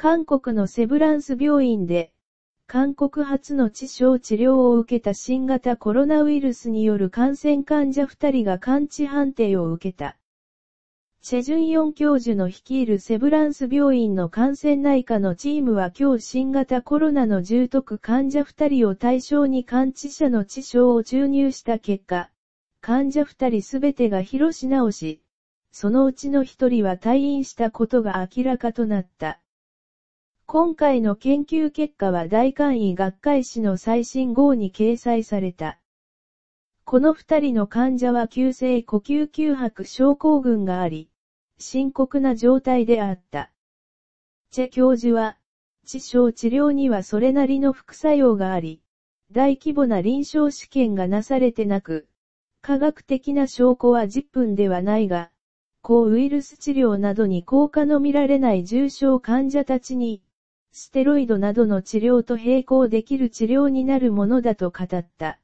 韓国のセブランス病院で、韓国初の致傷治療を受けた新型コロナウイルスによる感染患者2人が完治判定を受けた。チェジュンヨン教授の率いるセブランス病院の感染内科のチームは今日新型コロナの重篤患者2人を対象に感治者の致傷を注入した結果、患者2人すべてが広し直し、そのうちの1人は退院したことが明らかとなった。今回の研究結果は大官医学会誌の最新号に掲載された。この二人の患者は急性呼吸休迫症候群があり、深刻な状態であった。チェ教授は、治症治療にはそれなりの副作用があり、大規模な臨床試験がなされてなく、科学的な証拠は10分ではないが、抗ウイルス治療などに効果の見られない重症患者たちに、ステロイドなどの治療と並行できる治療になるものだと語った。